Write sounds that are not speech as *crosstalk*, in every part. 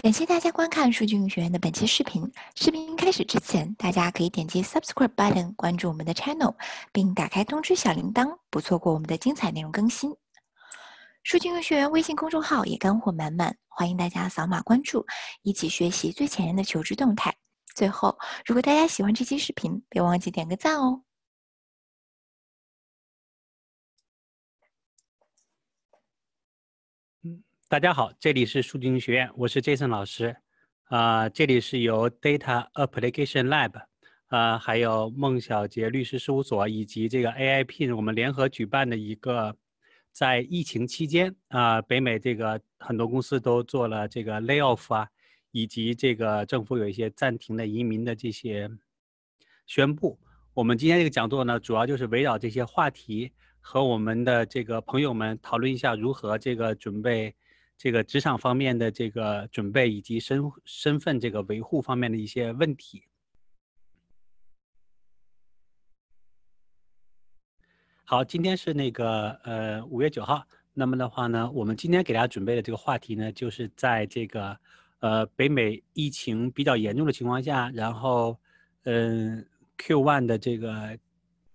感谢大家观看数据运学院的本期视频。视频开始之前，大家可以点击 Subscribe button 关注我们的 Channel，并打开通知小铃铛，不错过我们的精彩内容更新。数据运学院微信公众号也干货满满，欢迎大家扫码关注，一起学习最前沿的求职动态。最后，如果大家喜欢这期视频，别忘记点个赞哦。大家好，这里是数据学院，我是 Jason 老师。啊，这里是由 Data Application Lab 啊，还有孟小杰律师事务所以及这个 AIP 我们联合举办的一个在疫情期间啊，北美这个很多公司都做了这个 layoff 啊，以及这个政府有一些暂停的移民的这些宣布。我们今天这个讲座呢，主要就是围绕这些话题和我们的这个朋友们讨论一下如何这个准备。这个职场方面的这个准备以及身身份这个维护方面的一些问题。好，今天是那个呃五月九号，那么的话呢，我们今天给大家准备的这个话题呢，就是在这个，呃北美疫情比较严重的情况下，然后嗯 Q one 的这个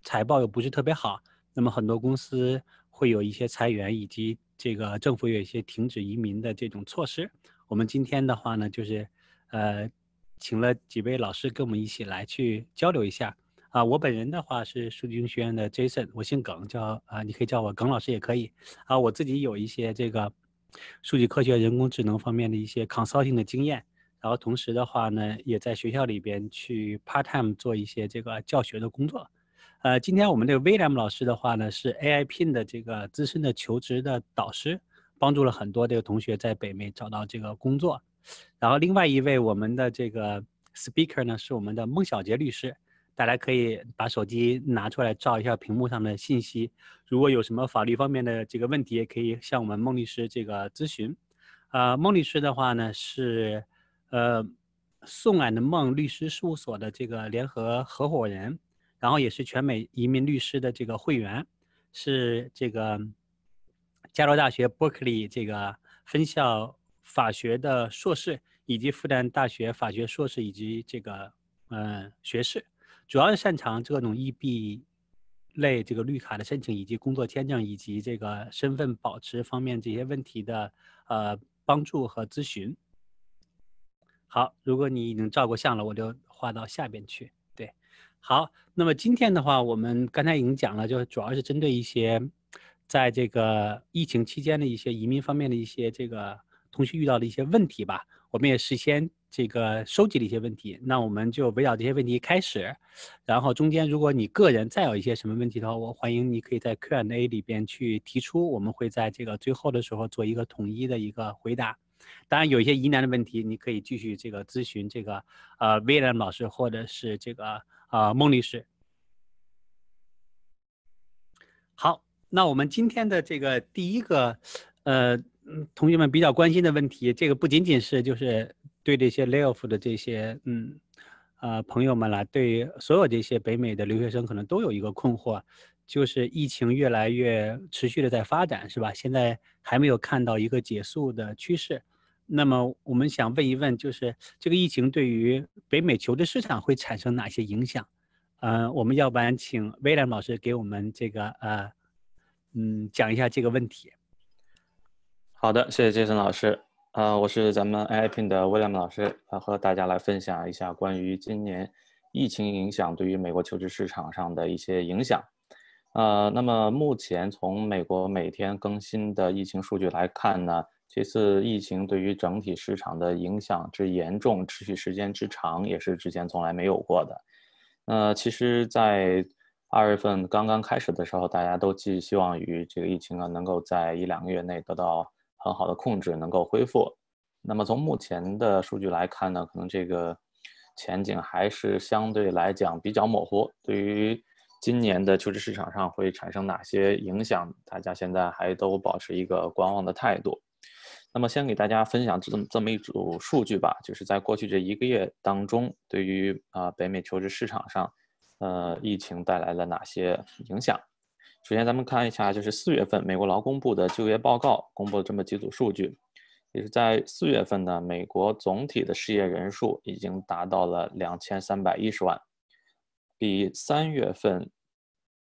财报又不是特别好，那么很多公司会有一些裁员以及。这个政府有一些停止移民的这种措施。我们今天的话呢，就是，呃，请了几位老师跟我们一起来去交流一下。啊，我本人的话是数据学院的 Jason，我姓耿，叫啊，你可以叫我耿老师也可以。啊，我自己有一些这个数据科学、人工智能方面的一些 consulting 的经验，然后同时的话呢，也在学校里边去 part time 做一些这个教学的工作。呃，今天我们这个威廉姆老师的话呢，是 AI 聘的这个资深的求职的导师，帮助了很多这个同学在北美找到这个工作。然后另外一位我们的这个 speaker 呢，是我们的孟小杰律师，大家可以把手机拿出来照一下屏幕上的信息。如果有什么法律方面的这个问题，也可以向我们孟律师这个咨询。呃，孟律师的话呢，是呃，宋安的孟律师事务所的这个联合合伙人。然后也是全美移民律师的这个会员，是这个加州大学伯克利这个分校法学的硕士，以及复旦大学法学硕士以及这个嗯学士，主要是擅长这种 EB 类这个绿卡的申请，以及工作签证以及这个身份保持方面这些问题的呃帮助和咨询。好，如果你已经照过相了，我就画到下边去。好，那么今天的话，我们刚才已经讲了，就是主要是针对一些在这个疫情期间的一些移民方面的一些这个同学遇到的一些问题吧。我们也事先这个收集了一些问题，那我们就围绕这些问题开始。然后中间，如果你个人再有一些什么问题的话，我欢迎你可以在 Q&A 里边去提出，我们会在这个最后的时候做一个统一的一个回答。当然，有一些疑难的问题，你可以继续这个咨询这个呃威廉老师或者是这个呃孟律师。好，那我们今天的这个第一个呃，同学们比较关心的问题，这个不仅仅是就是对这些 l o f f 的这些嗯呃朋友们啦，对所有这些北美的留学生可能都有一个困惑，就是疫情越来越持续的在发展，是吧？现在还没有看到一个结束的趋势。那么我们想问一问，就是这个疫情对于北美求职市场会产生哪些影响？呃，我们要不然请威廉老师给我们这个呃，嗯讲一下这个问题。好的，谢谢杰森老师。啊，我是咱们艾艾聘的威廉老师，呃，和大家来分享一下关于今年疫情影响对于美国求职市场上的一些影响。呃，那么目前从美国每天更新的疫情数据来看呢？这次疫情对于整体市场的影响之严重、持续时间之长，也是之前从来没有过的。那其实，在二月份刚刚开始的时候，大家都寄希望于这个疫情啊，能够在一两个月内得到很好的控制，能够恢复。那么从目前的数据来看呢，可能这个前景还是相对来讲比较模糊。对于今年的求职市场上会产生哪些影响，大家现在还都保持一个观望的态度。那么先给大家分享这么这么一组数据吧，就是在过去这一个月当中，对于啊北美求职市场上，呃疫情带来了哪些影响？首先咱们看一下，就是四月份美国劳工部的就业报告公布了这么几组数据，也是在四月份呢，美国总体的失业人数已经达到了两千三百一十万，比三月份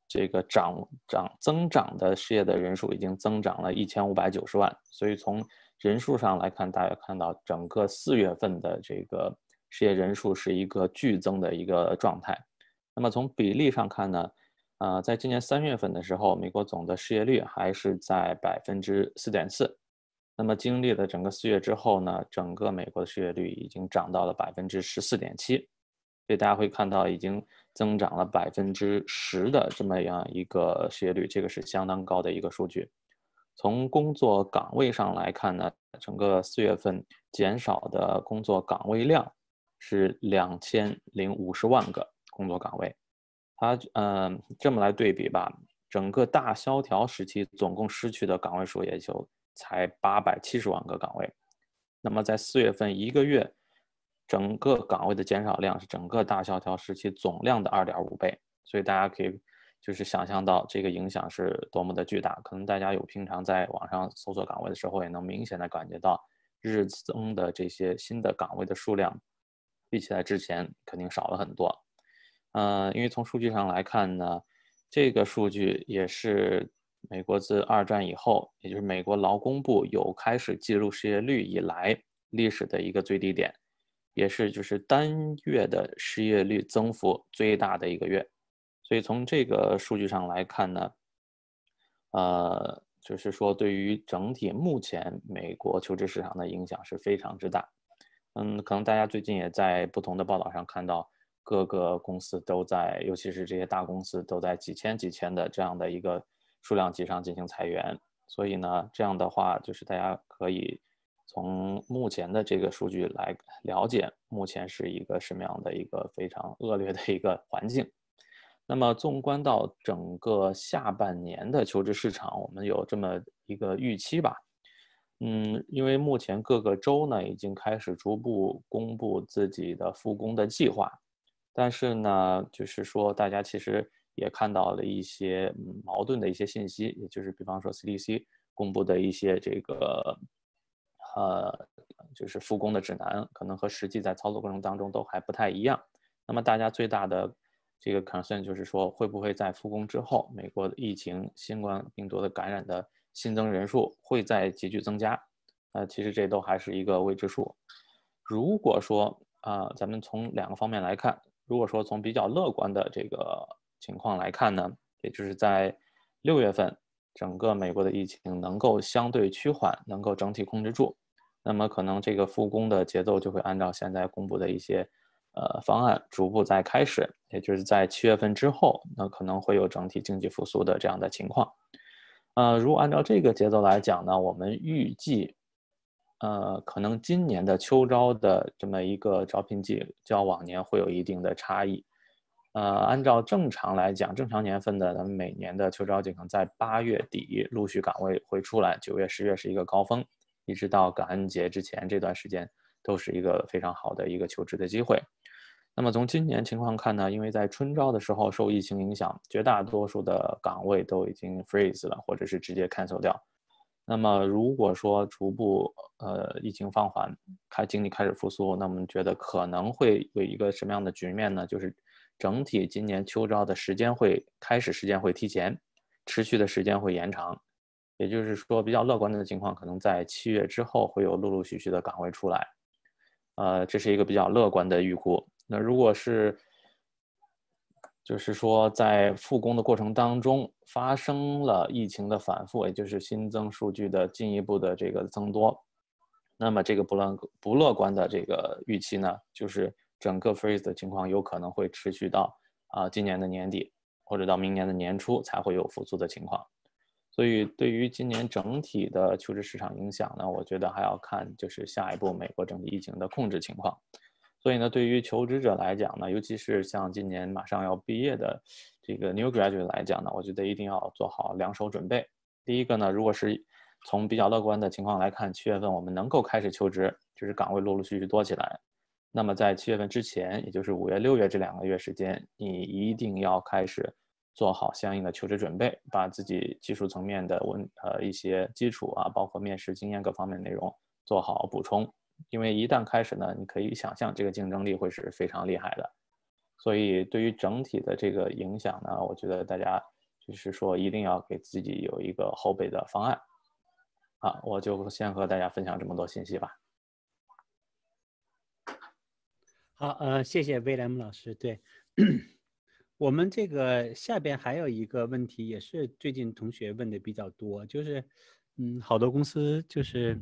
这个涨涨增长的失业的人数已经增长了一千五百九十万，所以从人数上来看，大家看到整个四月份的这个失业人数是一个剧增的一个状态。那么从比例上看呢，呃，在今年三月份的时候，美国总的失业率还是在百分之四点四。那么经历了整个四月之后呢，整个美国的失业率已经涨到了百分之十四点七。所以大家会看到，已经增长了百分之十的这么样一个失业率，这个是相当高的一个数据。从工作岗位上来看呢，整个四月份减少的工作岗位量是两千零五十万个工作岗位。它嗯，这么来对比吧，整个大萧条时期总共失去的岗位数也就才八百七十万个岗位。那么在四月份一个月，整个岗位的减少量是整个大萧条时期总量的二点五倍。所以大家可以。就是想象到这个影响是多么的巨大，可能大家有平常在网上搜索岗位的时候，也能明显的感觉到日增的这些新的岗位的数量，比起来之前肯定少了很多。呃，因为从数据上来看呢，这个数据也是美国自二战以后，也就是美国劳工部有开始记录失业率以来历史的一个最低点，也是就是单月的失业率增幅最大的一个月。所以从这个数据上来看呢，呃，就是说对于整体目前美国求职市场的影响是非常之大。嗯，可能大家最近也在不同的报道上看到，各个公司都在，尤其是这些大公司都在几千几千的这样的一个数量级上进行裁员。所以呢，这样的话就是大家可以从目前的这个数据来了解，目前是一个什么样的一个非常恶劣的一个环境。那么，纵观到整个下半年的求职市场，我们有这么一个预期吧。嗯，因为目前各个州呢已经开始逐步公布自己的复工的计划，但是呢，就是说大家其实也看到了一些矛盾的一些信息，也就是比方说 CDC 公布的一些这个，呃，就是复工的指南，可能和实际在操作过程当中都还不太一样。那么，大家最大的。这个 concern 就是说，会不会在复工之后，美国的疫情新冠病毒的感染的新增人数会再急剧增加？呃，其实这都还是一个未知数。如果说啊，咱们从两个方面来看，如果说从比较乐观的这个情况来看呢，也就是在六月份，整个美国的疫情能够相对趋缓，能够整体控制住，那么可能这个复工的节奏就会按照现在公布的一些。呃，方案逐步在开始，也就是在七月份之后，那可能会有整体经济复苏的这样的情况。呃，如果按照这个节奏来讲呢，我们预计，呃，可能今年的秋招的这么一个招聘季，较往年会有一定的差异。呃，按照正常来讲，正常年份的咱们每年的秋招可能在八月底陆续岗位会出来，九月、十月是一个高峰，一直到感恩节之前这段时间。都是一个非常好的一个求职的机会。那么从今年情况看呢，因为在春招的时候受疫情影响，绝大多数的岗位都已经 freeze 了，或者是直接 cancel 掉。那么如果说逐步呃疫情放缓，开经济开始复苏，那我们觉得可能会有一个什么样的局面呢？就是整体今年秋招的时间会开始时间会提前，持续的时间会延长。也就是说，比较乐观的情况，可能在七月之后会有陆陆续续的岗位出来。呃，这是一个比较乐观的预估。那如果是，就是说在复工的过程当中发生了疫情的反复，也就是新增数据的进一步的这个增多，那么这个不乐不乐观的这个预期呢，就是整个 freeze 的情况有可能会持续到啊今年的年底，或者到明年的年初才会有复苏的情况。所以，对于今年整体的求职市场影响呢，我觉得还要看就是下一步美国整体疫情的控制情况。所以呢，对于求职者来讲呢，尤其是像今年马上要毕业的这个 new graduate 来讲呢，我觉得一定要做好两手准备。第一个呢，如果是从比较乐观的情况来看，七月份我们能够开始求职，就是岗位陆陆续续多起来。那么在七月份之前，也就是五月、六月这两个月时间，你一定要开始。做好相应的求职准备，把自己技术层面的文呃一些基础啊，包括面试经验各方面内容做好补充。因为一旦开始呢，你可以想象这个竞争力会是非常厉害的。所以对于整体的这个影响呢，我觉得大家就是说一定要给自己有一个后备的方案。啊，我就先和大家分享这么多信息吧。好，呃，谢谢威廉姆老师。对。我们这个下边还有一个问题，也是最近同学问的比较多，就是，嗯，好多公司就是，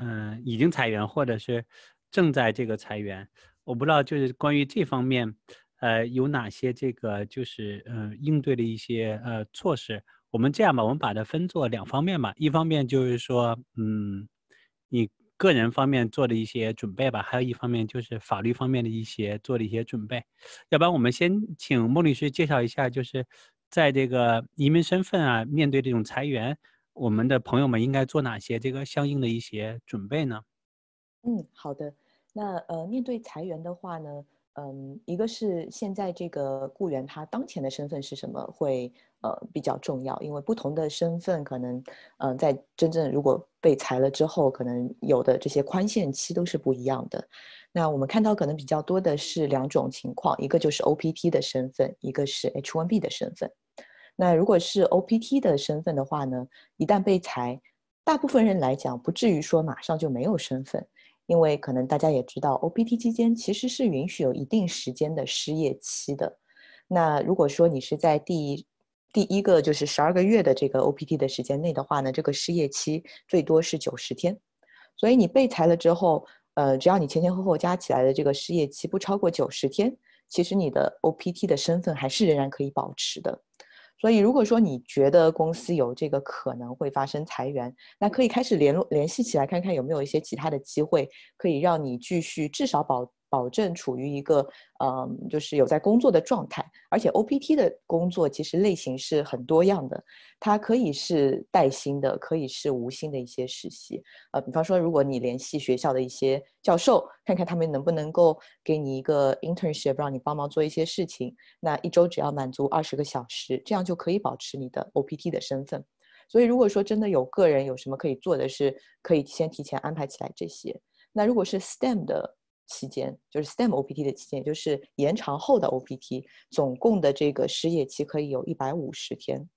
嗯，已经裁员或者是正在这个裁员，我不知道就是关于这方面，呃，有哪些这个就是嗯应对的一些呃措施？我们这样吧，我们把它分作两方面吧，一方面就是说，嗯，你。个人方面做的一些准备吧，还有一方面就是法律方面的一些做的一些准备。要不然我们先请孟律师介绍一下，就是在这个移民身份啊，面对这种裁员，我们的朋友们应该做哪些这个相应的一些准备呢？嗯，好的。那呃，面对裁员的话呢，嗯，一个是现在这个雇员他当前的身份是什么会？呃，比较重要，因为不同的身份可能，嗯，在真正如果被裁了之后，可能有的这些宽限期都是不一样的。那我们看到可能比较多的是两种情况，一个就是 OPT 的身份，一个是 H1B 的身份。那如果是 OPT 的身份的话呢，一旦被裁，大部分人来讲不至于说马上就没有身份，因为可能大家也知道，OPT 期间其实是允许有一定时间的失业期的。那如果说你是在第第一个就是十二个月的这个 OPT 的时间内的话呢，这个失业期最多是九十天，所以你被裁了之后，呃，只要你前前后后加起来的这个失业期不超过九十天，其实你的 OPT 的身份还是仍然可以保持的。所以如果说你觉得公司有这个可能会发生裁员，那可以开始联络联系起来，看看有没有一些其他的机会可以让你继续至少保。保证处于一个嗯，就是有在工作的状态，而且 OPT 的工作其实类型是很多样的，它可以是带薪的，可以是无薪的一些实习。呃，比方说，如果你联系学校的一些教授，看看他们能不能够给你一个 internship，让你帮忙做一些事情，那一周只要满足二十个小时，这样就可以保持你的 OPT 的身份。所以，如果说真的有个人有什么可以做的是，可以先提前安排起来这些。那如果是 STEM 的。期间就是 STEM OPT 的期间，就是延长后的 OPT，总共的这个失业期可以有一百五十天，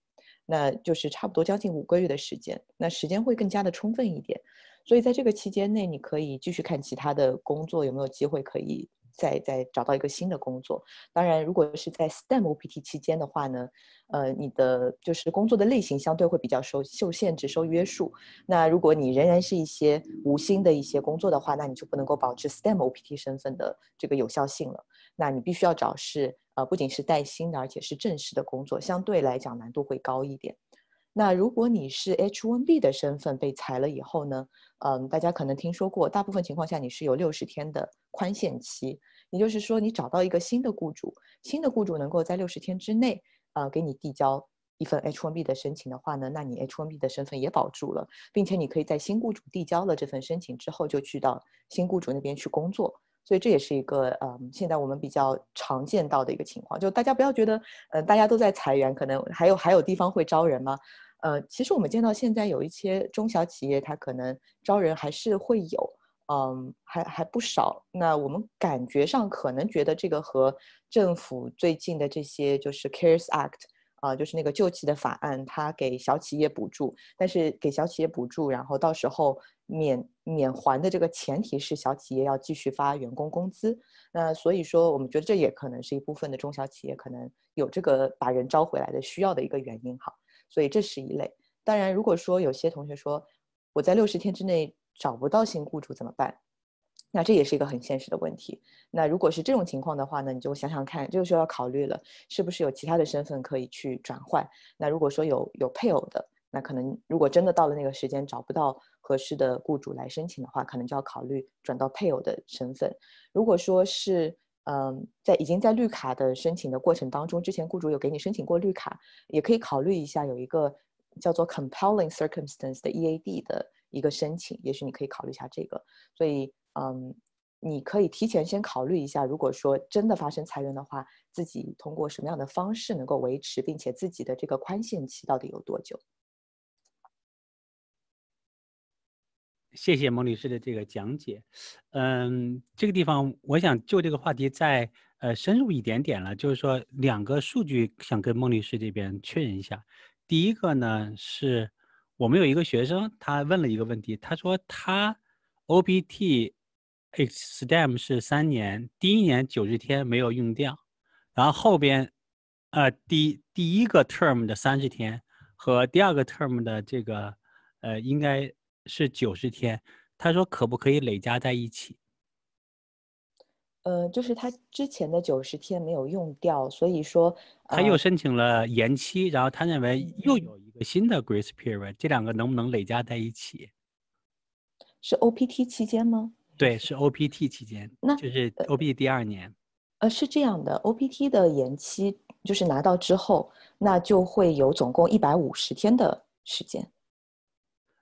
那就是差不多将近五个月的时间，那时间会更加的充分一点，所以在这个期间内，你可以继续看其他的工作有没有机会可以。再再找到一个新的工作，当然，如果是在 STEM OPT 期间的话呢，呃，你的就是工作的类型相对会比较受受限制、受约束。那如果你仍然是一些无薪的一些工作的话，那你就不能够保持 STEM OPT 身份的这个有效性了。那你必须要找是呃，不仅是带薪的，而且是正式的工作，相对来讲难度会高一点。那如果你是 H1B 的身份被裁了以后呢？嗯，大家可能听说过，大部分情况下你是有六十天的宽限期，也就是说你找到一个新的雇主，新的雇主能够在六十天之内，呃，给你递交一份 H1B 的申请的话呢，那你 H1B 的身份也保住了，并且你可以在新雇主递交了这份申请之后就去到新雇主那边去工作，所以这也是一个，嗯，现在我们比较常见到的一个情况，就大家不要觉得，呃，大家都在裁员，可能还有还有地方会招人吗？呃，其实我们见到现在有一些中小企业，它可能招人还是会有，嗯，还还不少。那我们感觉上可能觉得这个和政府最近的这些就是 CARES Act 啊，就是那个救济的法案，它给小企业补助，但是给小企业补助，然后到时候免免还的这个前提是小企业要继续发员工工资。那所以说，我们觉得这也可能是一部分的中小企业可能有这个把人招回来的需要的一个原因哈。所以这是一类。当然，如果说有些同学说我在六十天之内找不到新雇主怎么办？那这也是一个很现实的问题。那如果是这种情况的话呢，你就想想看，这个时候要考虑了，是不是有其他的身份可以去转换？那如果说有有配偶的，那可能如果真的到了那个时间找不到合适的雇主来申请的话，可能就要考虑转到配偶的身份。如果说是嗯，在已经在绿卡的申请的过程当中，之前雇主有给你申请过绿卡，也可以考虑一下有一个叫做 compelling circumstance 的 EAD 的一个申请，也许你可以考虑一下这个。所以，嗯，你可以提前先考虑一下，如果说真的发生裁员的话，自己通过什么样的方式能够维持，并且自己的这个宽限期到底有多久。谢谢孟律师的这个讲解，嗯，这个地方我想就这个话题再呃深入一点点了，就是说两个数据想跟孟律师这边确认一下。第一个呢是我们有一个学生，他问了一个问题，他说他 OBT，STEM 是三年，第一年九十天没有用掉，然后后边呃第第一个 term 的三十天和第二个 term 的这个呃应该。是九十天，他说可不可以累加在一起？呃，就是他之前的九十天没有用掉，所以说他又申请了延期，然后他认为又有一个新的 grace period，这两个能不能累加在一起？是 opt 期间吗？对，是 opt 期间，那就是 opt 第二年。呃，是这样的，opt 的延期就是拿到之后，那就会有总共一百五十天的时间。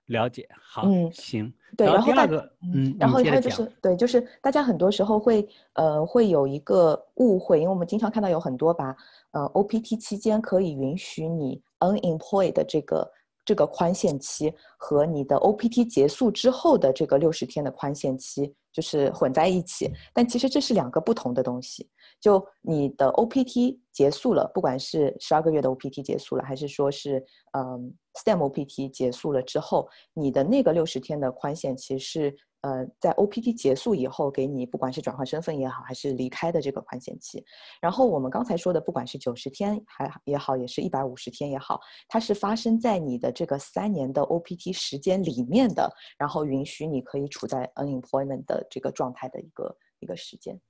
了解，好，嗯，行，对，然后第二个，嗯，然后还有就是，对，就是大家很多时候会，呃，会有一个误会，因为我们经常看到有很多把，呃，OPT 期间可以允许你 unemploy e 的这个这个宽限期和你的 OPT 结束之后的这个六十天的宽限期就是混在一起，但其实这是两个不同的东西。就你的 OPT 结束了，不管是十二个月的 OPT 结束了，还是说是，嗯。STEM OPT 结束了之后，你的那个六十天的宽限，期是呃，在 OPT 结束以后给你，不管是转换身份也好，还是离开的这个宽限期。然后我们刚才说的，不管是九十天还也好，也是一百五十天也好，它是发生在你的这个三年的 OPT 时间里面的，然后允许你可以处在 unemployment 的这个状态的一个一个时间。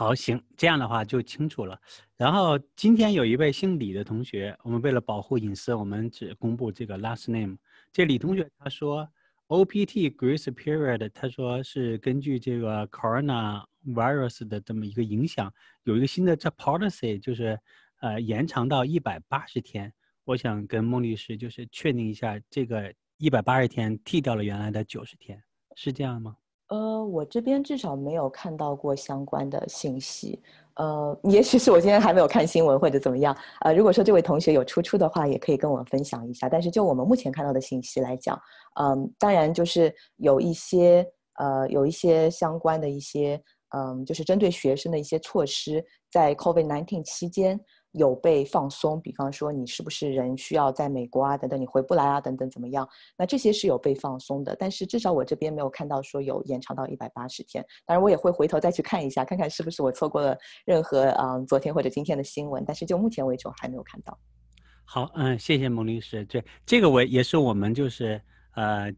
好，行，这样的话就清楚了。然后今天有一位姓李的同学，我们为了保护隐私，我们只公布这个 last name。这李同学他说，OPT grace period，他说是根据这个 coronavirus 的这么一个影响，有一个新的这 policy，就是呃延长到一百八十天。我想跟孟律师就是确定一下，这个一百八十天替掉了原来的九十天，是这样吗？呃，我这边至少没有看到过相关的信息，呃，也许是我今天还没有看新闻或者怎么样，呃，如果说这位同学有出处的话，也可以跟我们分享一下。但是就我们目前看到的信息来讲，嗯，当然就是有一些呃，有一些相关的一些，嗯，就是针对学生的一些措施，在 COVID nineteen 期间。有被放松，比方说你是不是人需要在美国啊等等，你回不来啊等等怎么样？那这些是有被放松的，但是至少我这边没有看到说有延长到一百八十天。当然，我也会回头再去看一下，看看是不是我错过了任何啊昨天或者今天的新闻。但是就目前为止我还没有看到。好，嗯，谢谢蒙律师。对，这个我也是我们就是呃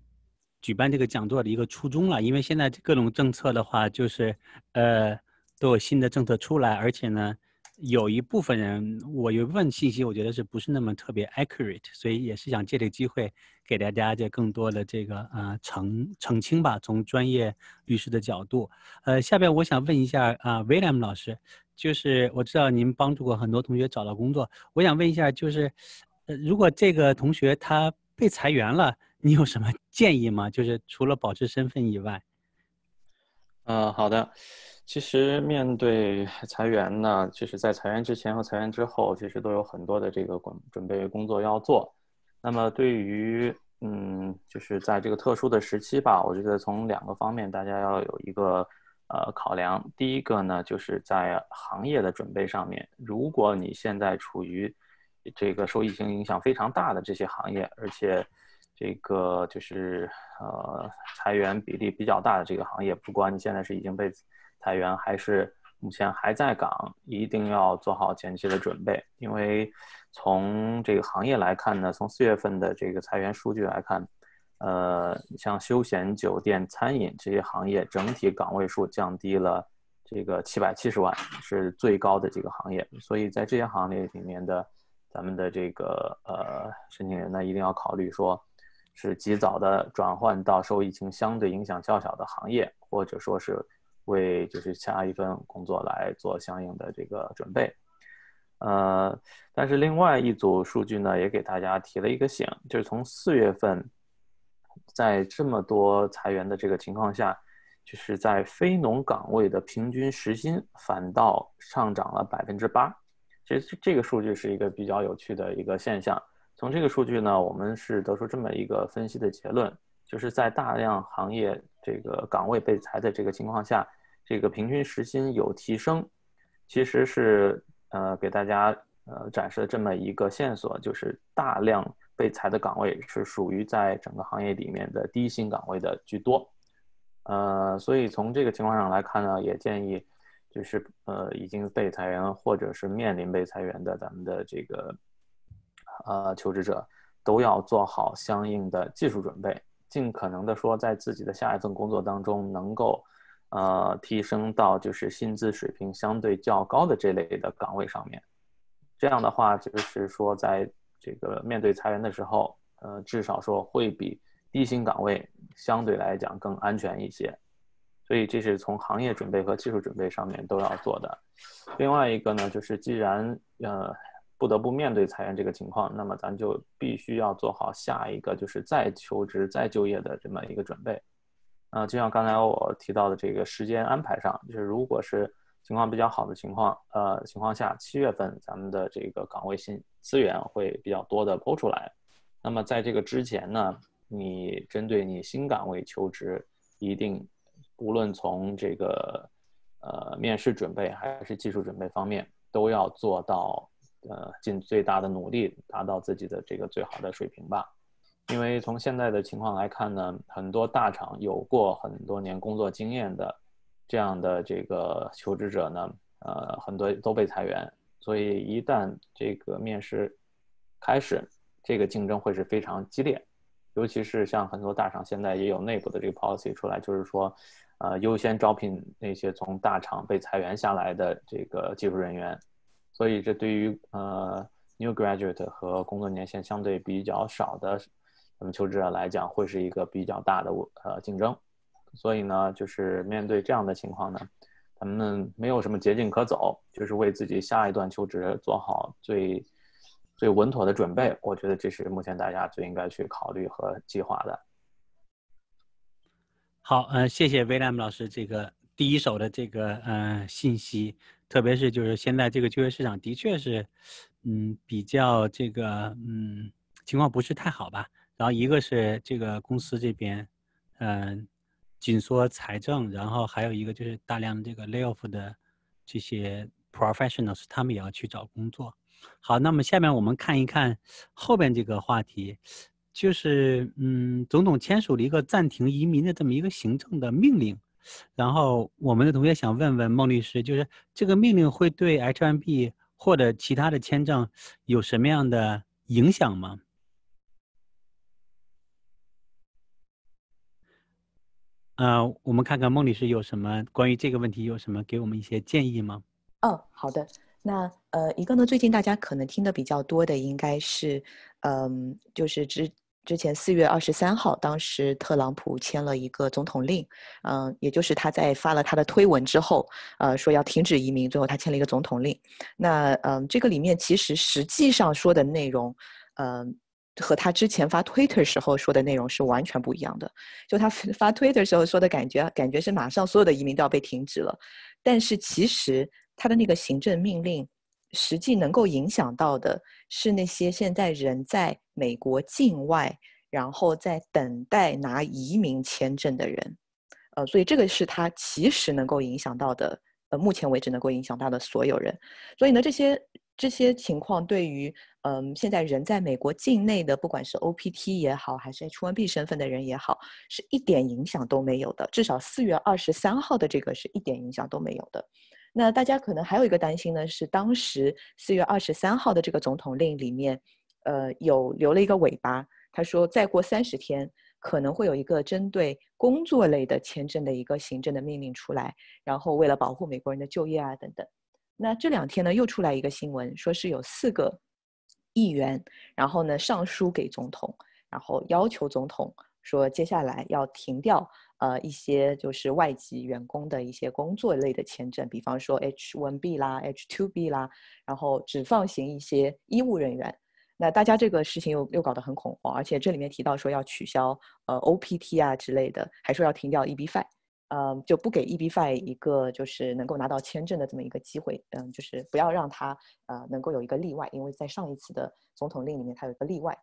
举办这个讲座的一个初衷了，因为现在各种政策的话，就是呃都有新的政策出来，而且呢。有一部分人，我有问信息，我觉得是不是那么特别 accurate，所以也是想借这个机会给大家这更多的这个啊澄澄清吧，从专业律师的角度。呃，下边我想问一下啊，William 老师，就是我知道您帮助过很多同学找到工作，我想问一下，就是如果这个同学他被裁员了，你有什么建议吗？就是除了保持身份以外，呃，好的。其实面对裁员呢，就是在裁员之前和裁员之后，其实都有很多的这个准准备工作要做。那么对于嗯，就是在这个特殊的时期吧，我觉得从两个方面大家要有一个呃考量。第一个呢，就是在行业的准备上面，如果你现在处于这个受疫情影响非常大的这些行业，而且这个就是呃裁员比例比较大的这个行业，不管你现在是已经被裁员还是目前还在岗，一定要做好前期的准备。因为从这个行业来看呢，从四月份的这个裁员数据来看，呃，像休闲酒店、餐饮这些行业，整体岗位数降低了这个七百七十万，是最高的几个行业。所以在这些行业里面的咱们的这个呃申请人呢，一定要考虑说，是及早的转换到受疫情相对影响较小的行业，或者说是。为就是下一份工作来做相应的这个准备，呃，但是另外一组数据呢，也给大家提了一个醒，就是从四月份，在这么多裁员的这个情况下，就是在非农岗位的平均时薪反倒上涨了百分之八，其实这个数据是一个比较有趣的一个现象。从这个数据呢，我们是得出这么一个分析的结论。就是在大量行业这个岗位被裁的这个情况下，这个平均时薪有提升，其实是呃给大家呃展示了这么一个线索，就是大量被裁的岗位是属于在整个行业里面的低薪岗位的居多，呃，所以从这个情况上来看呢，也建议就是呃已经被裁员或者是面临被裁员的咱们的这个呃求职者都要做好相应的技术准备。尽可能的说，在自己的下一份工作当中，能够，呃，提升到就是薪资水平相对较高的这类的岗位上面。这样的话，就是说，在这个面对裁员的时候，呃，至少说会比低薪岗位相对来讲更安全一些。所以，这是从行业准备和技术准备上面都要做的。另外一个呢，就是既然呃。不得不面对裁员这个情况，那么咱就必须要做好下一个就是再求职、再就业的这么一个准备。啊，就像刚才我提到的这个时间安排上，就是如果是情况比较好的情况，呃情况下，七月份咱们的这个岗位新资源会比较多的抛出来。那么在这个之前呢，你针对你新岗位求职，一定无论从这个呃面试准备还是技术准备方面，都要做到。呃，尽最大的努力达到自己的这个最好的水平吧，因为从现在的情况来看呢，很多大厂有过很多年工作经验的这样的这个求职者呢，呃，很多都被裁员，所以一旦这个面试开始，这个竞争会是非常激烈，尤其是像很多大厂现在也有内部的这个 policy 出来，就是说，呃，优先招聘那些从大厂被裁员下来的这个技术人员。所以，这对于呃 new graduate 和工作年限相对比较少的咱们求职者来讲，会是一个比较大的呃竞争。所以呢，就是面对这样的情况呢，咱们没有什么捷径可走，就是为自己下一段求职做好最最稳妥的准备。我觉得这是目前大家最应该去考虑和计划的。好，嗯，谢谢威廉姆老师这个第一手的这个嗯信息。特别是就是现在这个就业市场的确是，嗯，比较这个嗯情况不是太好吧。然后一个是这个公司这边，嗯，紧缩财政，然后还有一个就是大量这个 layoff 的这些 professionals 他们也要去找工作。好，那么下面我们看一看后边这个话题，就是嗯，总统签署了一个暂停移民的这么一个行政的命令。然后我们的同学想问问孟律师，就是这个命令会对 H1B 或者其他的签证有什么样的影响吗？啊，我们看看孟律师有什么关于这个问题有什么给我们一些建议吗？哦，好的，那呃，一个呢，最近大家可能听的比较多的应该是，嗯，就是之。之前四月二十三号，当时特朗普签了一个总统令，嗯，也就是他在发了他的推文之后，呃，说要停止移民，最后他签了一个总统令。那嗯，这个里面其实实际上说的内容，嗯，和他之前发 Twitter 时候说的内容是完全不一样的。就他发 Twitter 时候说的感觉，感觉是马上所有的移民都要被停止了，但是其实他的那个行政命令。实际能够影响到的是那些现在人在美国境外，然后在等待拿移民签证的人，呃，所以这个是他其实能够影响到的，呃，目前为止能够影响到的所有人。所以呢，这些这些情况对于嗯，现在人在美国境内的，不管是 OPT 也好，还是 H-1B 身份的人也好，是一点影响都没有的。至少四月二十三号的这个是一点影响都没有的。那大家可能还有一个担心呢，是当时四月二十三号的这个总统令里面，呃，有留了一个尾巴，他说再过三十天可能会有一个针对工作类的签证的一个行政的命令出来，然后为了保护美国人的就业啊等等。那这两天呢又出来一个新闻，说是有四个议员，然后呢上书给总统，然后要求总统说接下来要停掉。呃，一些就是外籍员工的一些工作类的签证，比方说 H1B 啦、H2B 啦，然后只放行一些医务人员。那大家这个事情又又搞得很恐慌，而且这里面提到说要取消呃 OPT 啊之类的，还说要停掉 EB5，呃，就不给 EB5 一个就是能够拿到签证的这么一个机会，嗯，就是不要让他呃能够有一个例外，因为在上一次的总统令里面他有一个例外。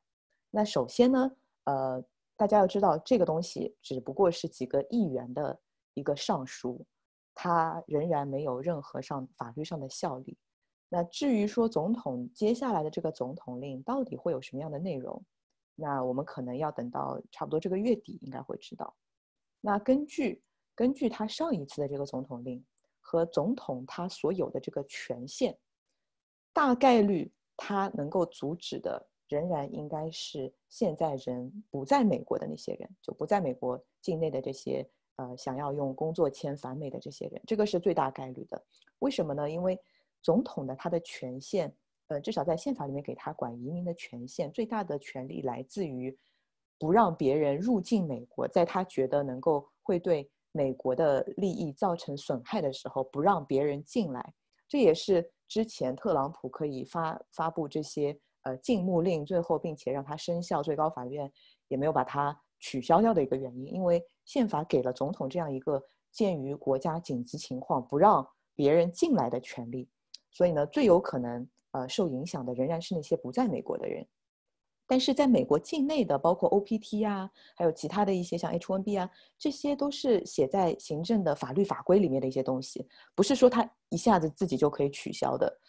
那首先呢，呃。大家要知道，这个东西只不过是几个议员的一个上书，它仍然没有任何上法律上的效力。那至于说总统接下来的这个总统令到底会有什么样的内容，那我们可能要等到差不多这个月底应该会知道。那根据根据他上一次的这个总统令和总统他所有的这个权限，大概率他能够阻止的。仍然应该是现在人不在美国的那些人，就不在美国境内的这些呃，想要用工作签返美的这些人，这个是最大概率的。为什么呢？因为总统的他的权限，呃，至少在宪法里面给他管移民的权限，最大的权利来自于不让别人入境美国，在他觉得能够会对美国的利益造成损害的时候，不让别人进来。这也是之前特朗普可以发发布这些。呃，禁牧令最后，并且让它生效，最高法院也没有把它取消掉的一个原因，因为宪法给了总统这样一个鉴于国家紧急情况不让别人进来的权利，所以呢，最有可能呃受影响的仍然是那些不在美国的人。但是在美国境内的，包括 OPT 啊，还有其他的一些像 H-1B 啊，这些都是写在行政的法律法规里面的一些东西，不是说他一下子自己就可以取消的。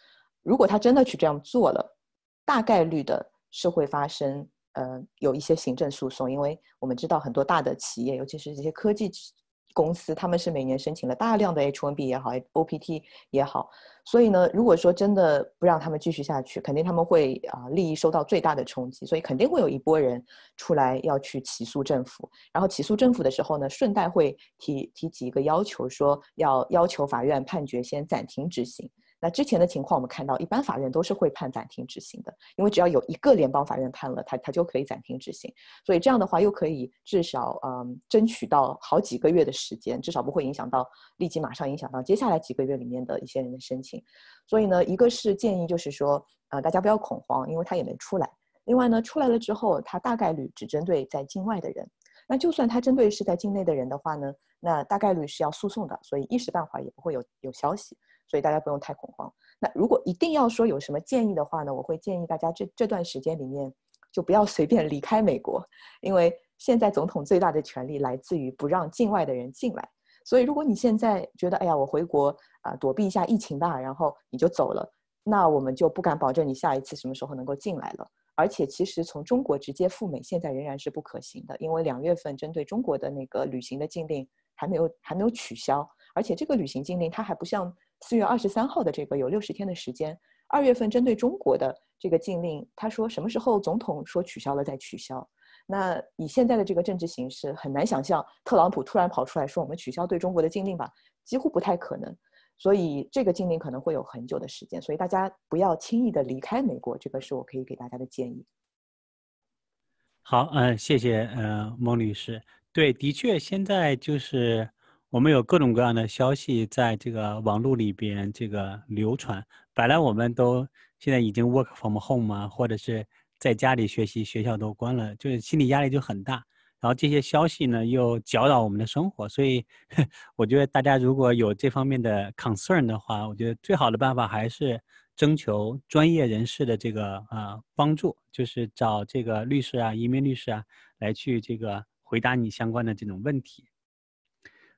如果他真的去这样做了，大概率的是会发生，呃，有一些行政诉讼，因为我们知道很多大的企业，尤其是这些科技公司，他们是每年申请了大量的 H O N B 也好，O P T 也好，所以呢，如果说真的不让他们继续下去，肯定他们会啊利益受到最大的冲击，所以肯定会有一波人出来要去起诉政府，然后起诉政府的时候呢，顺带会提提几个要求，说要要求法院判决先暂停执行。那之前的情况，我们看到，一般法院都是会判暂停执行的，因为只要有一个联邦法院判了，他他就可以暂停执行，所以这样的话又可以至少嗯争取到好几个月的时间，至少不会影响到立即马上影响到接下来几个月里面的一些人的申请。所以呢，一个是建议就是说，呃，大家不要恐慌，因为它也没出来。另外呢，出来了之后，它大概率只针对在境外的人。那就算它针对是在境内的人的话呢，那大概率是要诉讼的，所以一时半会儿也不会有有消息。所以大家不用太恐慌。那如果一定要说有什么建议的话呢，我会建议大家这这段时间里面就不要随便离开美国，因为现在总统最大的权力来自于不让境外的人进来。所以如果你现在觉得哎呀，我回国啊躲避一下疫情吧，然后你就走了，那我们就不敢保证你下一次什么时候能够进来了。而且其实从中国直接赴美现在仍然是不可行的，因为两月份针对中国的那个旅行的禁令还没有还没有取消，而且这个旅行禁令它还不像。四月二十三号的这个有六十天的时间，二月份针对中国的这个禁令，他说什么时候总统说取消了再取消。那以现在的这个政治形势，很难想象特朗普突然跑出来说我们取消对中国的禁令吧，几乎不太可能。所以这个禁令可能会有很久的时间，所以大家不要轻易的离开美国，这个是我可以给大家的建议。好，嗯，谢谢，嗯，孟律师，对，的确，现在就是。我们有各种各样的消息在这个网络里边这个流传。本来我们都现在已经 work from home 嘛，或者是在家里学习，学校都关了，就是心理压力就很大。然后这些消息呢又搅扰我们的生活，所以 *laughs* 我觉得大家如果有这方面的 concern 的话，我觉得最好的办法还是征求专业人士的这个啊帮助，就是找这个律师啊、移民律师啊来去这个回答你相关的这种问题。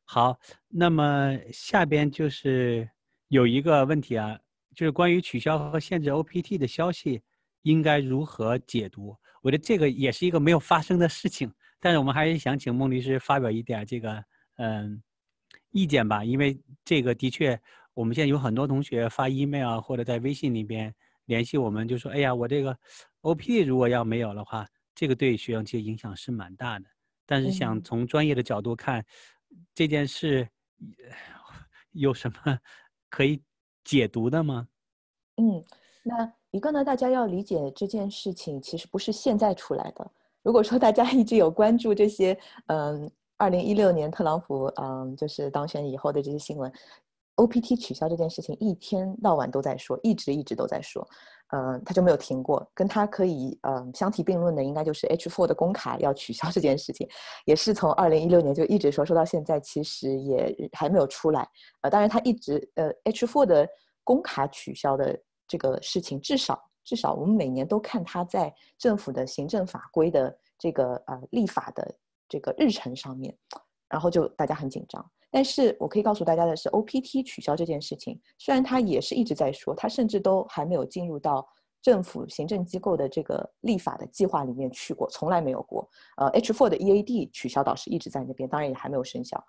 好，那么下边就是有一个问题啊，就是关于取消和限制 OPT 的消息应该如何解读？我觉得这个也是一个没有发生的事情，但是我们还是想请孟律师发表一点这个嗯意见吧，因为这个的确我们现在有很多同学发 email 或者在微信里边联系我们，就说哎呀，我这个 OPT 如果要没有的话，这个对学生其实影响是蛮大的。但是想从专业的角度看。这件事有什么可以解读的吗？嗯，那一个呢？大家要理解这件事情，其实不是现在出来的。如果说大家一直有关注这些，嗯，二零一六年特朗普，嗯，就是当选以后的这些新闻，OPT 取消这件事情，一天到晚都在说，一直一直都在说。嗯，他就没有停过，跟他可以嗯相提并论的，应该就是 H4 的公卡要取消这件事情，也是从二零一六年就一直说，说到现在，其实也还没有出来。呃，当然他一直呃 H4 的公卡取消的这个事情，至少至少我们每年都看他在政府的行政法规的这个呃立法的这个日程上面。然后就大家很紧张，但是我可以告诉大家的是，OPT 取消这件事情，虽然他也是一直在说，他甚至都还没有进入到政府行政机构的这个立法的计划里面去过，从来没有过。呃，H4 的 EAD 取消倒是一直在那边，当然也还没有生效。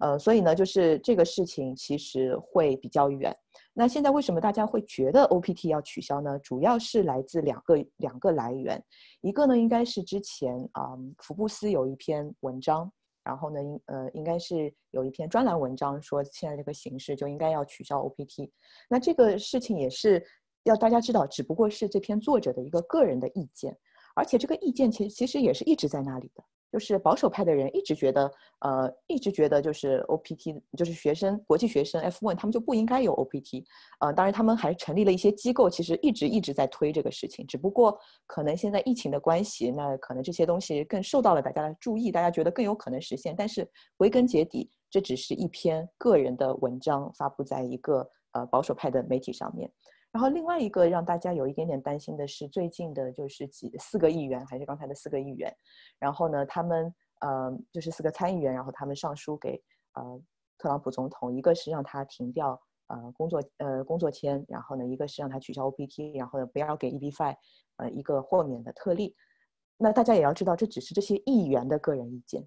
呃，所以呢，就是这个事情其实会比较远。那现在为什么大家会觉得 OPT 要取消呢？主要是来自两个两个来源，一个呢应该是之前啊，福布斯有一篇文章。然后呢，应呃应该是有一篇专栏文章说，现在这个形式就应该要取消 OPT。那这个事情也是要大家知道，只不过是这篇作者的一个个人的意见，而且这个意见其其实也是一直在那里的。就是保守派的人一直觉得，呃，一直觉得就是 OPT，就是学生国际学生 F one 他们就不应该有 OPT，呃，当然他们还成立了一些机构，其实一直一直在推这个事情，只不过可能现在疫情的关系，那可能这些东西更受到了大家的注意，大家觉得更有可能实现，但是归根结底，这只是一篇个人的文章发布在一个呃保守派的媒体上面。然后另外一个让大家有一点点担心的是，最近的就是几四个议员，还是刚才的四个议员，然后呢，他们呃就是四个参议员，然后他们上书给呃特朗普总统，一个是让他停掉呃工作呃工作签，然后呢，一个是让他取消 OPT，然后呢不要给 e b five 呃一个豁免的特例。那大家也要知道，这只是这些议员的个人意见，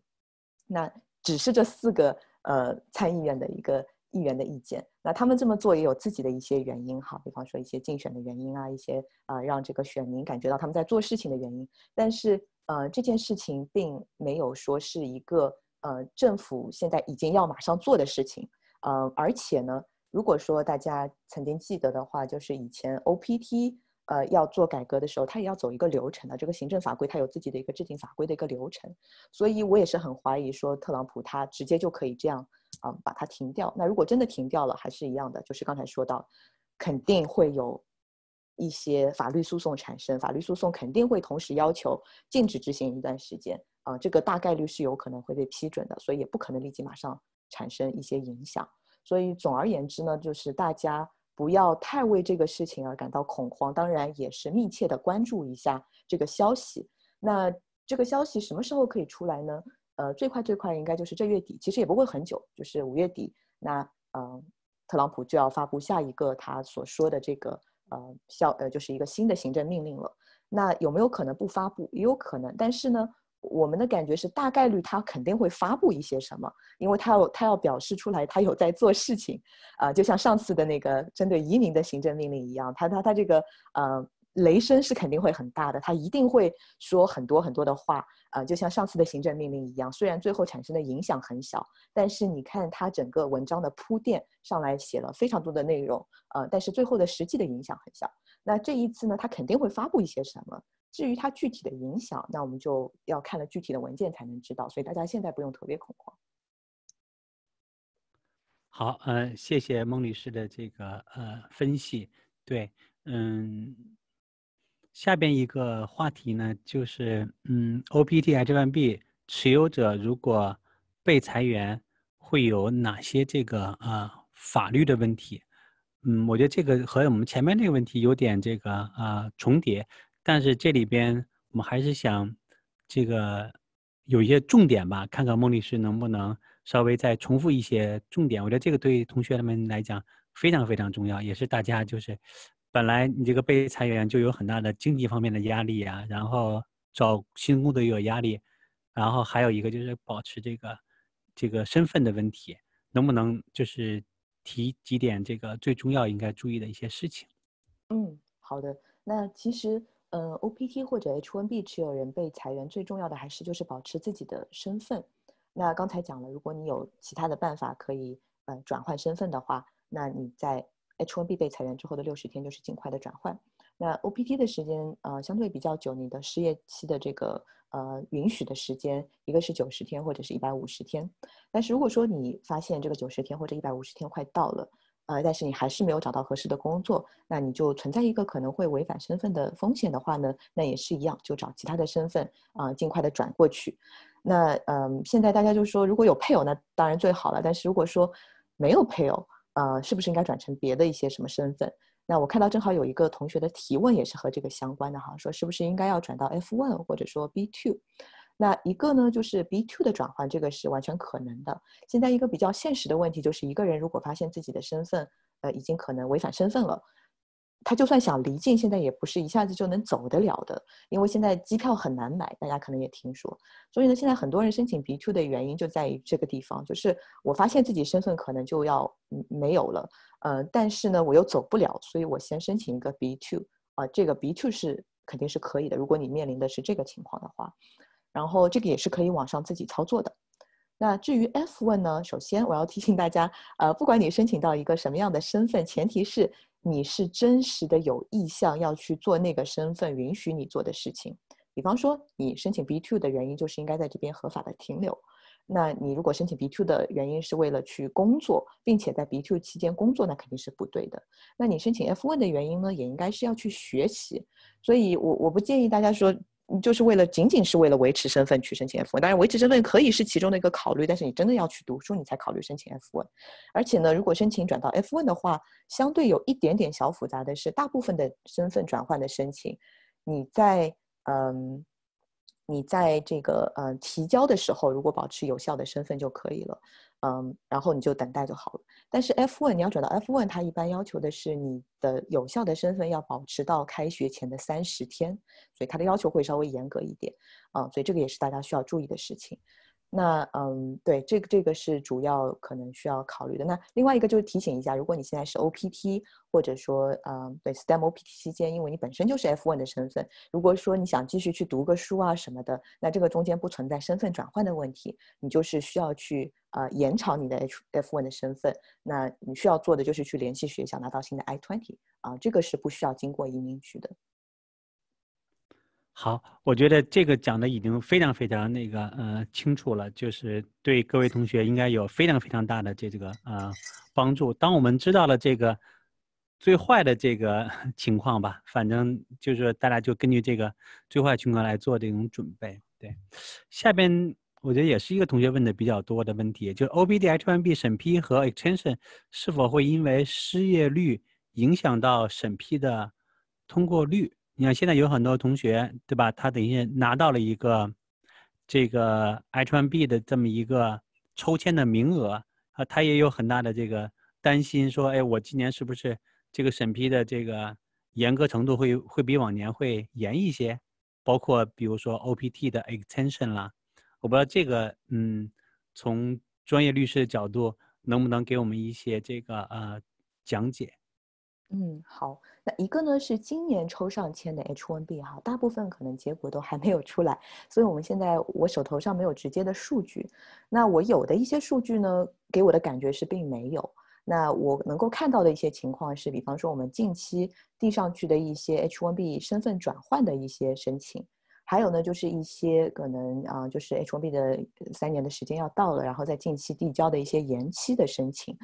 那只是这四个呃参议员的一个。议员的意见，那他们这么做也有自己的一些原因，哈，比方说一些竞选的原因啊，一些啊让这个选民感觉到他们在做事情的原因。但是，呃，这件事情并没有说是一个呃政府现在已经要马上做的事情，呃，而且呢，如果说大家曾经记得的话，就是以前 OPT 呃要做改革的时候，他也要走一个流程的，这个行政法规它有自己的一个制定法规的一个流程，所以我也是很怀疑说特朗普他直接就可以这样。啊，把它停掉。那如果真的停掉了，还是一样的，就是刚才说到，肯定会有一些法律诉讼产生。法律诉讼肯定会同时要求禁止执行一段时间。啊，这个大概率是有可能会被批准的，所以也不可能立即马上产生一些影响。所以总而言之呢，就是大家不要太为这个事情而感到恐慌。当然也是密切的关注一下这个消息。那这个消息什么时候可以出来呢？呃，最快最快应该就是这月底，其实也不会很久，就是五月底。那嗯，特朗普就要发布下一个他所说的这个呃效呃，就是一个新的行政命令了。那有没有可能不发布？也有可能，但是呢，我们的感觉是大概率他肯定会发布一些什么，因为他要他要表示出来他有在做事情。啊，就像上次的那个针对移民的行政命令一样，他他他这个呃。雷声是肯定会很大的，他一定会说很多很多的话，呃，就像上次的行政命令一样，虽然最后产生的影响很小，但是你看他整个文章的铺垫上来写了非常多的内容，呃，但是最后的实际的影响很小。那这一次呢，他肯定会发布一些什么？至于它具体的影响，那我们就要看了具体的文件才能知道。所以大家现在不用特别恐慌。好，呃，谢谢孟律师的这个呃分析。对，嗯。下边一个话题呢，就是嗯，OPT h one b 持有者如果被裁员，会有哪些这个啊法律的问题？嗯，我觉得这个和我们前面那个问题有点这个啊重叠，但是这里边我们还是想这个有一些重点吧，看看孟律师能不能稍微再重复一些重点。我觉得这个对同学们来讲非常非常重要，也是大家就是。本来你这个被裁员就有很大的经济方面的压力呀，然后找新工作也有压力，然后还有一个就是保持这个这个身份的问题，能不能就是提几点这个最重要应该注意的一些事情？嗯，好的。那其实，呃 o p t 或者 H-1B 持有人被裁员，最重要的还是就是保持自己的身份。那刚才讲了，如果你有其他的办法可以嗯转换身份的话，那你在。H1B 被裁员之后的六十天就是尽快的转换。那 OPT 的时间呃相对比较久，你的失业期的这个呃允许的时间，一个是九十天或者是一百五十天。但是如果说你发现这个九十天或者一百五十天快到了，呃，但是你还是没有找到合适的工作，那你就存在一个可能会违反身份的风险的话呢，那也是一样，就找其他的身份啊，尽快的转过去。那嗯，现在大家就说如果有配偶，那当然最好了。但是如果说没有配偶，呃，是不是应该转成别的一些什么身份？那我看到正好有一个同学的提问也是和这个相关的哈，说是不是应该要转到 F one 或者说 B two？那一个呢，就是 B two 的转换，这个是完全可能的。现在一个比较现实的问题就是，一个人如果发现自己的身份，呃，已经可能违反身份了。他就算想离境，现在也不是一下子就能走得了的，因为现在机票很难买，大家可能也听说。所以呢，现在很多人申请 B two 的原因就在于这个地方，就是我发现自己身份可能就要没有了，嗯，但是呢，我又走不了，所以我先申请一个 B two 啊，这个 B two 是肯定是可以的，如果你面临的是这个情况的话，然后这个也是可以网上自己操作的。那至于 F One 呢，首先我要提醒大家，呃，不管你申请到一个什么样的身份，前提是。你是真实的有意向要去做那个身份允许你做的事情，比方说你申请 B two 的原因就是应该在这边合法的停留，那你如果申请 B two 的原因是为了去工作，并且在 B two 期间工作，那肯定是不对的。那你申请 F one 的原因呢，也应该是要去学习，所以我我不建议大家说。就是为了仅仅是为了维持身份去申请 F，当然维持身份可以是其中的一个考虑，但是你真的要去读书，你才考虑申请 F，而且呢，如果申请转到 F，1 的话，相对有一点点小复杂的是，大部分的身份转换的申请，你在嗯。你在这个呃提交的时候，如果保持有效的身份就可以了，嗯，然后你就等待就好了。但是 f one 你要转到 f one，它一般要求的是你的有效的身份要保持到开学前的三十天，所以它的要求会稍微严格一点，啊，所以这个也是大家需要注意的事情。那嗯，对，这个这个是主要可能需要考虑的。那另外一个就是提醒一下，如果你现在是 OPT，或者说嗯，对 STEM OPT 期间，因为你本身就是 F1 的身份，如果说你想继续去读个书啊什么的，那这个中间不存在身份转换的问题，你就是需要去呃延长你的 H F1 的身份。那你需要做的就是去联系学校拿到新的 I20 啊，这个是不需要经过移民局的。好，我觉得这个讲的已经非常非常那个呃清楚了，就是对各位同学应该有非常非常大的这这个呃帮助。当我们知道了这个最坏的这个 *laughs* 情况吧，反正就是大家就根据这个最坏情况来做这种准备。对，下边我觉得也是一个同学问的比较多的问题，就是 O B D H one B 审批和 extension 是否会因为失业率影响到审批的通过率？你看，现在有很多同学，对吧？他等于拿到了一个这个 H1B 的这么一个抽签的名额啊，他也有很大的这个担心，说：哎，我今年是不是这个审批的这个严格程度会会比往年会严一些？包括比如说 OPT 的 extension 啦，我不知道这个，嗯，从专业律师的角度能不能给我们一些这个呃讲解？嗯，好。那一个呢是今年抽上签的 H1B 哈，大部分可能结果都还没有出来，所以我们现在我手头上没有直接的数据。那我有的一些数据呢，给我的感觉是并没有。那我能够看到的一些情况是，比方说我们近期递上去的一些 H1B 身份转换的一些申请。还有呢，就是一些可能啊，就是 H1B 的三年的时间要到了，然后在近期递交的一些延期的申请。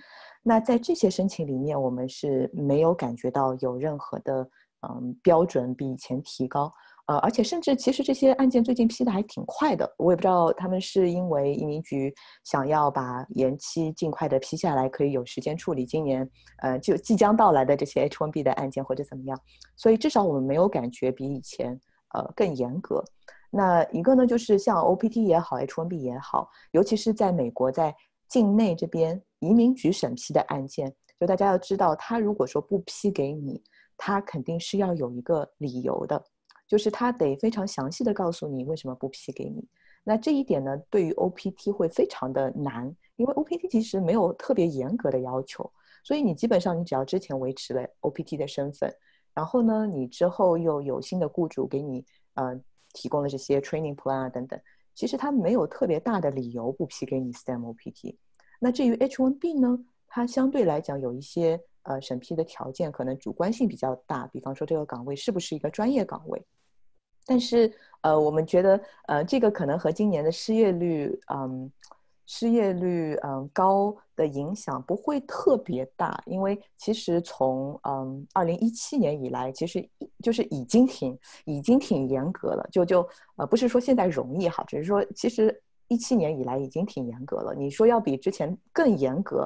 那在这些申请里面，我们是没有感觉到有任何的嗯标准比以前提高。呃，而且甚至其实这些案件最近批的还挺快的。我也不知道他们是因为移民局想要把延期尽快的批下来，可以有时间处理今年呃就即将到来的这些 H1B 的案件或者怎么样。所以至少我们没有感觉比以前。呃，更严格。那一个呢，就是像 OPT 也好，H1B 也好，尤其是在美国在境内这边移民局审批的案件，就大家要知道，他如果说不批给你，他肯定是要有一个理由的，就是他得非常详细的告诉你为什么不批给你。那这一点呢，对于 OPT 会非常的难，因为 OPT 其实没有特别严格的要求，所以你基本上你只要之前维持了 OPT 的身份。然后呢，你之后又有新的雇主给你，呃，提供了这些 training plan 啊等等，其实他没有特别大的理由不批给你 STEM OPT。那至于 H1B 呢，它相对来讲有一些呃审批的条件可能主观性比较大，比方说这个岗位是不是一个专业岗位。但是呃，我们觉得呃这个可能和今年的失业率，嗯。失业率嗯高的影响不会特别大，因为其实从嗯二零一七年以来，其实就是已经挺已经挺严格了，就就呃不是说现在容易哈，只是说其实一七年以来已经挺严格了。你说要比之前更严格，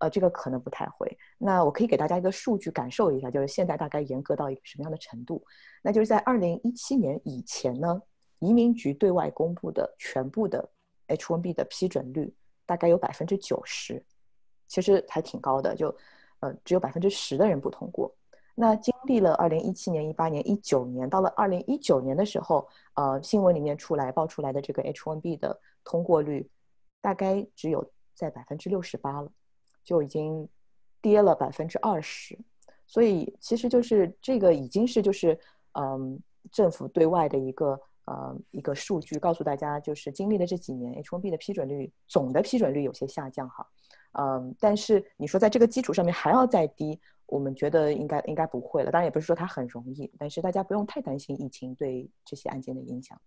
呃这个可能不太会。那我可以给大家一个数据感受一下，就是现在大概严格到一个什么样的程度？那就是在二零一七年以前呢，移民局对外公布的全部的。H1B 的批准率大概有百分之九十，其实还挺高的，就，呃，只有百分之十的人不通过。那经历了二零一七年、一八年、一九年，到了二零一九年的时候，呃，新闻里面出来爆出来的这个 H1B 的通过率，大概只有在百分之六十八了，就已经跌了百分之二十。所以，其实就是这个已经是就是，嗯，政府对外的一个。呃，一个数据告诉大家，就是经历了这几年 H1B 的批准率，总的批准率有些下降哈。嗯，但是你说在这个基础上面还要再低，我们觉得应该应该不会了。当然也不是说它很容易，但是大家不用太担心疫情对这些案件的影响。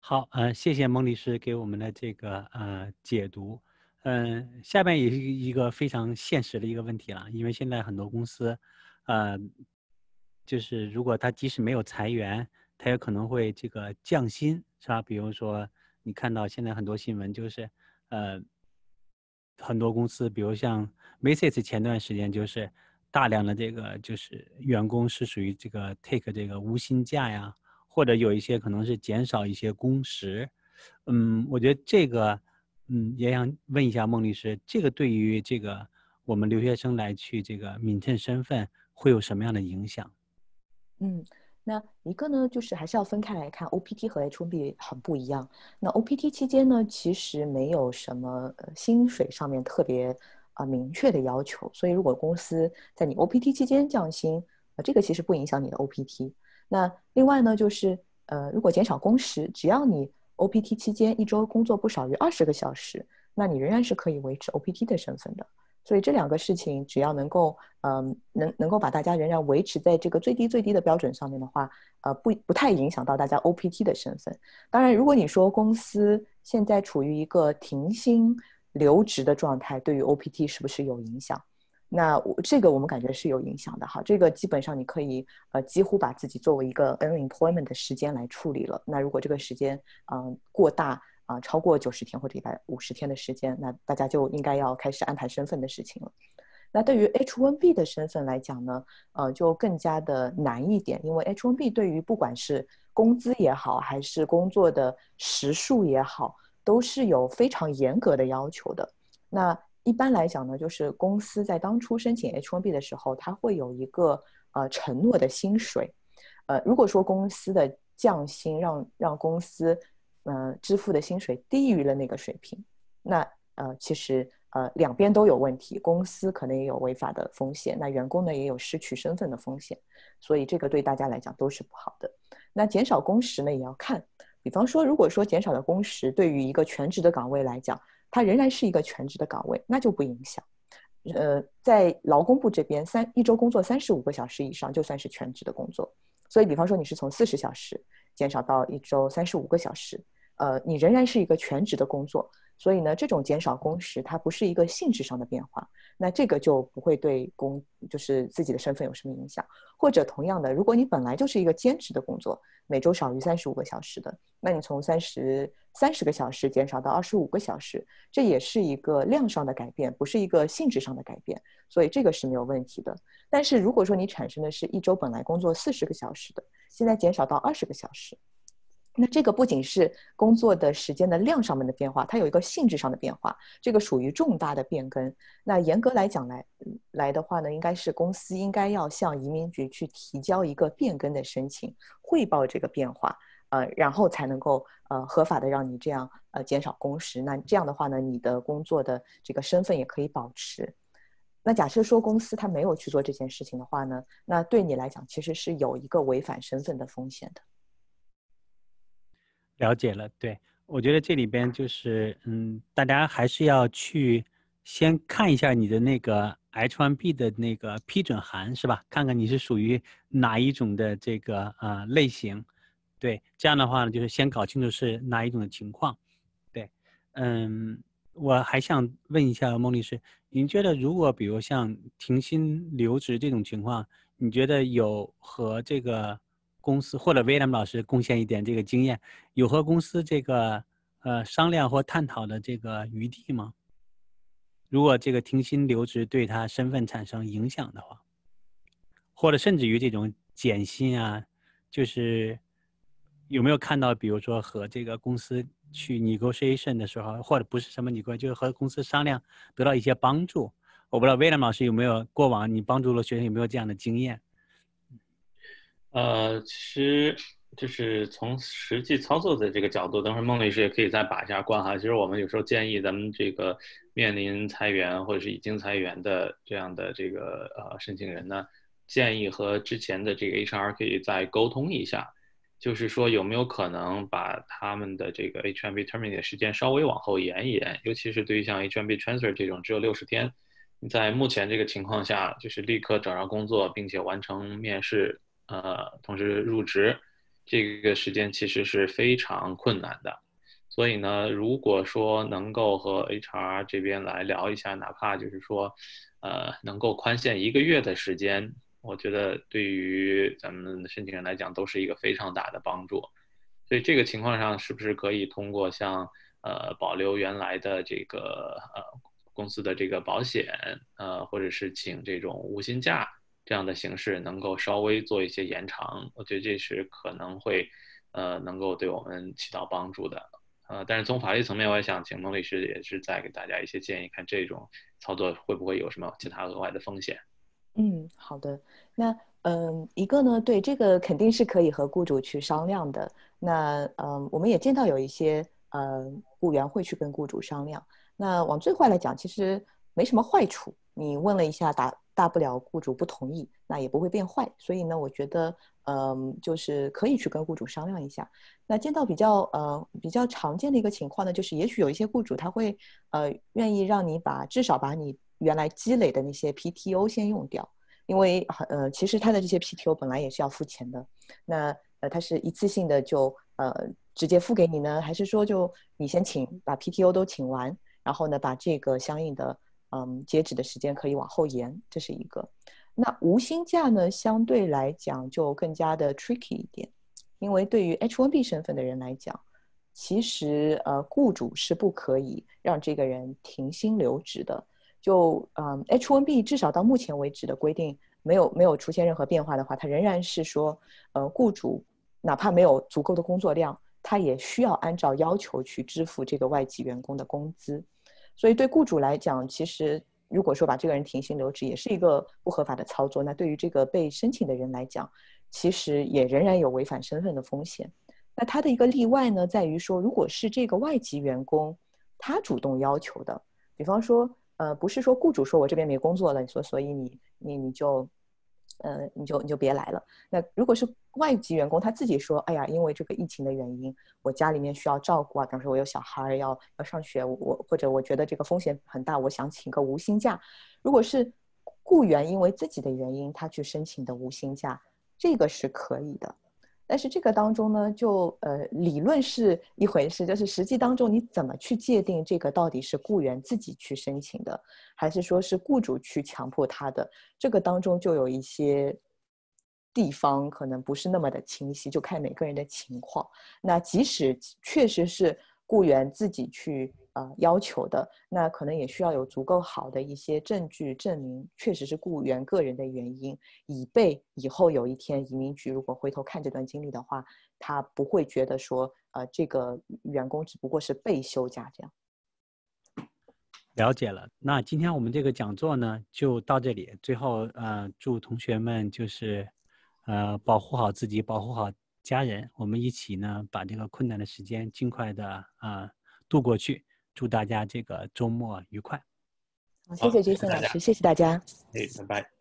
好，呃，谢谢孟律师给我们的这个呃解读。嗯，下面也是一个非常现实的一个问题了，因为现在很多公司，呃。就是如果他即使没有裁员，他也可能会这个降薪，是吧？比如说，你看到现在很多新闻，就是，呃，很多公司，比如像 Macy's 前段时间就是大量的这个就是员工是属于这个 take 这个无薪假呀，或者有一些可能是减少一些工时。嗯，我觉得这个，嗯，也想问一下孟律师，这个对于这个我们留学生来去这个敏趁身份会有什么样的影响？嗯，那一个呢，就是还是要分开来看，OPT 和 H1B 很不一样。那 OPT 期间呢，其实没有什么薪水上面特别啊明确的要求，所以如果公司在你 OPT 期间降薪，啊，这个其实不影响你的 OPT。那另外呢，就是呃，如果减少工时，只要你 OPT 期间一周工作不少于二十个小时，那你仍然是可以维持 OPT 的身份的。所以这两个事情，只要能够，嗯，能能够把大家仍然维持在这个最低最低的标准上面的话，呃，不不太影响到大家 OPT 的身份。当然，如果你说公司现在处于一个停薪留职的状态，对于 OPT 是不是有影响？那我这个我们感觉是有影响的哈。这个基本上你可以，呃，几乎把自己作为一个 unemployment 的时间来处理了。那如果这个时间，嗯，过大。啊，超过九十天或者一百五十天的时间，那大家就应该要开始安排身份的事情了。那对于 H1B 的身份来讲呢，呃，就更加的难一点，因为 H1B 对于不管是工资也好，还是工作的时数也好，都是有非常严格的要求的。那一般来讲呢，就是公司在当初申请 H1B 的时候，它会有一个呃承诺的薪水，呃，如果说公司的降薪让让公司。嗯，支付的薪水低于了那个水平，那呃，其实呃，两边都有问题，公司可能也有违法的风险，那员工呢也有失去身份的风险，所以这个对大家来讲都是不好的。那减少工时呢，也要看，比方说，如果说减少了工时，对于一个全职的岗位来讲，它仍然是一个全职的岗位，那就不影响。呃，在劳工部这边，三一周工作三十五个小时以上就算是全职的工作，所以比方说你是从四十小时。减少到一周三十五个小时，呃，你仍然是一个全职的工作。所以呢，这种减少工时，它不是一个性质上的变化，那这个就不会对工就是自己的身份有什么影响。或者同样的，如果你本来就是一个兼职的工作，每周少于三十五个小时的，那你从三十三十个小时减少到二十五个小时，这也是一个量上的改变，不是一个性质上的改变，所以这个是没有问题的。但是如果说你产生的是一周本来工作四十个小时的，现在减少到二十个小时。那这个不仅是工作的时间的量上面的变化，它有一个性质上的变化，这个属于重大的变更。那严格来讲来来的话呢，应该是公司应该要向移民局去提交一个变更的申请，汇报这个变化，呃，然后才能够呃合法的让你这样呃减少工时。那这样的话呢，你的工作的这个身份也可以保持。那假设说公司他没有去做这件事情的话呢，那对你来讲其实是有一个违反身份的风险的。了解了，对我觉得这里边就是，嗯，大家还是要去先看一下你的那个 H1B 的那个批准函，是吧？看看你是属于哪一种的这个啊类型。对，这样的话呢，就是先搞清楚是哪一种的情况。对，嗯，我还想问一下孟律师，您觉得如果比如像停薪留职这种情况，你觉得有和这个？公司或者威廉姆老师贡献一点这个经验，有和公司这个呃商量或探讨的这个余地吗？如果这个停薪留职对他身份产生影响的话，或者甚至于这种减薪啊，就是有没有看到，比如说和这个公司去 negotiation 的时候，或者不是什么 negotiation，就是和公司商量得到一些帮助？我不知道威廉姆老师有没有过往你帮助了学生有没有这样的经验？呃，其实就是从实际操作的这个角度，等会孟律师也可以再把一下关哈。其实我们有时候建议咱们这个面临裁员或者是已经裁员的这样的这个呃申请人呢，建议和之前的这个 HR 可以再沟通一下，就是说有没有可能把他们的这个 HMB terminate 时间稍微往后延一延，尤其是对于像 HMB transfer 这种只有六十天，在目前这个情况下，就是立刻找上工作并且完成面试。呃，同时入职这个时间其实是非常困难的，所以呢，如果说能够和 HR 这边来聊一下，哪怕就是说，呃，能够宽限一个月的时间，我觉得对于咱们申请人来讲都是一个非常大的帮助。所以这个情况上，是不是可以通过像呃保留原来的这个呃公司的这个保险，呃，或者是请这种无薪假？这样的形式能够稍微做一些延长，我觉得这是可能会呃能够对我们起到帮助的呃，但是从法律层面，我也想请孟律师也是再给大家一些建议，看这种操作会不会有什么其他额外的风险。嗯，好的，那嗯，一个呢，对这个肯定是可以和雇主去商量的。那嗯，我们也见到有一些呃雇员会去跟雇主商量。那往最坏来讲，其实没什么坏处。你问了一下打。大不了雇主不同意，那也不会变坏。所以呢，我觉得，嗯，就是可以去跟雇主商量一下。那见到比较，呃，比较常见的一个情况呢，就是也许有一些雇主他会，呃，愿意让你把至少把你原来积累的那些 PTO 先用掉，因为，呃，其实他的这些 PTO 本来也是要付钱的。那，呃，他是一次性的就，呃，直接付给你呢，还是说就你先请把 PTO 都请完，然后呢，把这个相应的。嗯，截止的时间可以往后延，这是一个。那无薪假呢，相对来讲就更加的 tricky 一点，因为对于 H1B 身份的人来讲，其实呃，雇主是不可以让这个人停薪留职的。就嗯，H1B 至少到目前为止的规定，没有没有出现任何变化的话，它仍然是说，呃，雇主哪怕没有足够的工作量，他也需要按照要求去支付这个外籍员工的工资。所以，对雇主来讲，其实如果说把这个人停薪留职，也是一个不合法的操作。那对于这个被申请的人来讲，其实也仍然有违反身份的风险。那他的一个例外呢，在于说，如果是这个外籍员工，他主动要求的，比方说，呃，不是说雇主说我这边没工作了，你说所以你你你就，呃，你就你就别来了。那如果是外籍员工他自己说：“哎呀，因为这个疫情的原因，我家里面需要照顾啊，比如说我有小孩要要上学，我或者我觉得这个风险很大，我想请个无薪假。如果是雇员因为自己的原因他去申请的无薪假，这个是可以的。但是这个当中呢，就呃理论是一回事，就是实际当中你怎么去界定这个到底是雇员自己去申请的，还是说是雇主去强迫他的？这个当中就有一些。”地方可能不是那么的清晰，就看每个人的情况。那即使确实是雇员自己去呃要求的，那可能也需要有足够好的一些证据证明，确实是雇员个人的原因，以备以后有一天移民局如果回头看这段经历的话，他不会觉得说呃这个员工只不过是被休假这样。了解了，那今天我们这个讲座呢就到这里。最后呃，祝同学们就是。呃，保护好自己，保护好家人，我们一起呢，把这个困难的时间尽快的啊度过去。祝大家这个周末愉快。好，谢谢 Jason 老师，谢谢大家。诶，拜拜。